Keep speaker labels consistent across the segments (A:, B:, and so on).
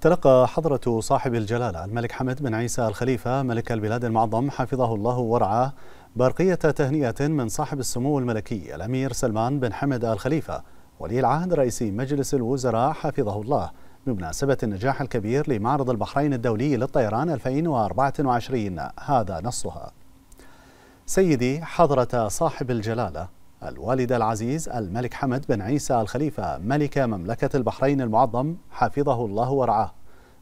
A: تلقى حضرة صاحب الجلالة الملك حمد بن عيسى الخليفة ملك البلاد المعظم حفظه الله ورعاه برقية تهنئة من صاحب السمو الملكي الأمير سلمان بن حمد الخليفة ولي العهد رئيس مجلس الوزراء حفظه الله بمناسبة النجاح الكبير لمعرض البحرين الدولي للطيران 2024 هذا نصها سيدي حضرة صاحب الجلالة الوالد العزيز الملك حمد بن عيسى الخليفة ملك مملكة البحرين المعظم حفظه الله ورعاه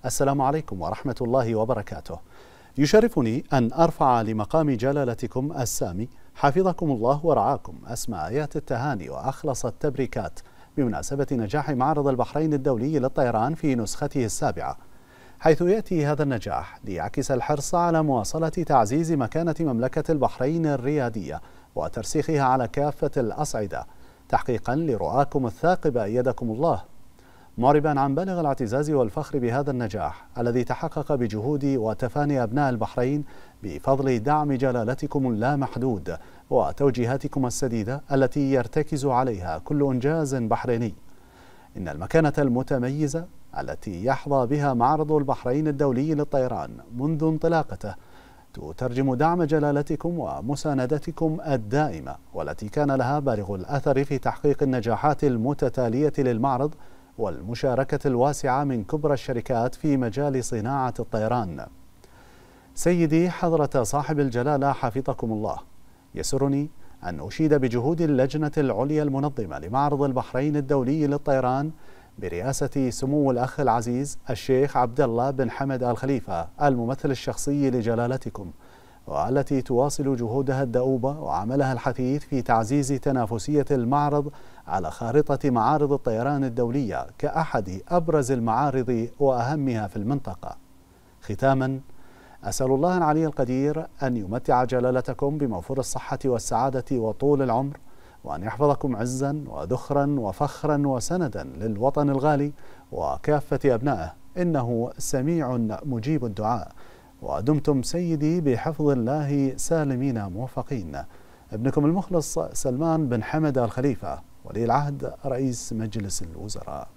A: السلام عليكم ورحمة الله وبركاته يشرفني أن أرفع لمقام جلالتكم السامي حفظكم الله ورعاكم أسمى آيات التهاني وأخلص التبريكات بمناسبة نجاح معرض البحرين الدولي للطيران في نسخته السابعة حيث يأتي هذا النجاح ليعكس الحرص على مواصلة تعزيز مكانة مملكة البحرين الريادية وترسيخها على كافة الأصعدة تحقيقا لرؤاكم الثاقبة أيدكم الله معربا عن بالغ الاعتزاز والفخر بهذا النجاح الذي تحقق بجهود وتفاني أبناء البحرين بفضل دعم جلالتكم اللامحدود وتوجيهاتكم السديدة التي يرتكز عليها كل إنجاز بحريني إن المكانة المتميزة التي يحظى بها معرض البحرين الدولي للطيران منذ انطلاقته تترجم دعم جلالتكم ومساندتكم الدائمة والتي كان لها بالغ الأثر في تحقيق النجاحات المتتالية للمعرض والمشاركة الواسعة من كبرى الشركات في مجال صناعة الطيران سيدي حضرة صاحب الجلالة حفظكم الله يسرني أن أشيد بجهود اللجنة العليا المنظمة لمعرض البحرين الدولي للطيران برئاسة سمو الأخ العزيز الشيخ عبد الله بن حمد آل خليفة الممثل الشخصي لجلالتكم والتي تواصل جهودها الدؤوبة وعملها الحثيث في تعزيز تنافسية المعرض على خارطة معارض الطيران الدولية كأحد أبرز المعارض وأهمها في المنطقة ختاماً أسأل الله العلي القدير أن يمتع جلالتكم بموفور الصحة والسعادة وطول العمر وأن يحفظكم عزا وذخرا وفخرا وسندا للوطن الغالي وكافة أبنائه إنه سميع مجيب الدعاء ودمتم سيدي بحفظ الله سالمين موفقين ابنكم المخلص سلمان بن حمد الخليفة ولي العهد رئيس مجلس الوزراء